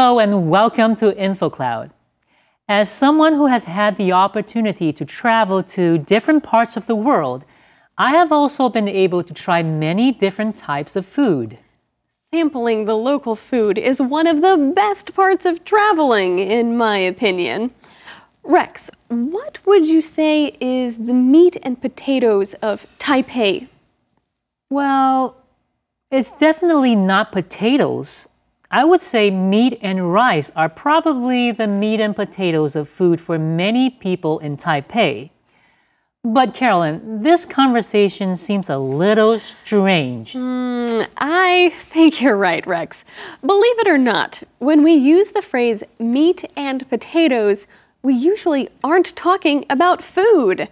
Hello and welcome to InfoCloud. As someone who has had the opportunity to travel to different parts of the world, I have also been able to try many different types of food. Sampling the local food is one of the best parts of traveling, in my opinion. Rex, what would you say is the meat and potatoes of Taipei? Well, it's definitely not potatoes. I would say meat and rice are probably the meat and potatoes of food for many people in Taipei. But Carolyn, this conversation seems a little strange. Mm, I think you're right, Rex. Believe it or not, when we use the phrase meat and potatoes, we usually aren't talking about food.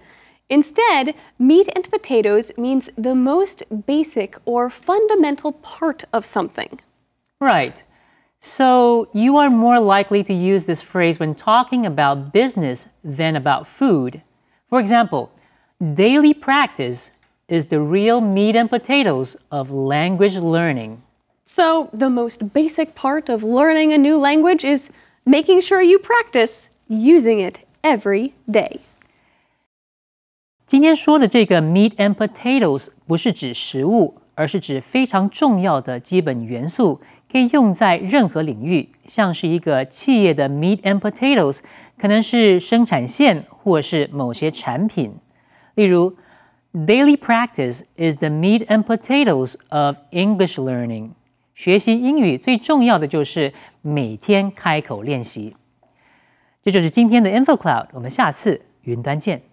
Instead, meat and potatoes means the most basic or fundamental part of something. Right. So you are more likely to use this phrase when talking about business than about food. For example, daily practice is the real meat and potatoes of language learning. So the most basic part of learning a new language is making sure you practice using it every day. 今天说的这个 meat and potatoes 不是指食物，而是指非常重要的基本元素，可以用在任何领域，像是一个企业的 meat and potatoes，可能是生产线或是某些产品。例如，daily practice is the meat and potatoes of English learning。学习英语最重要的就是每天开口练习。这就是今天的 InfoCloud，我们下次云端见。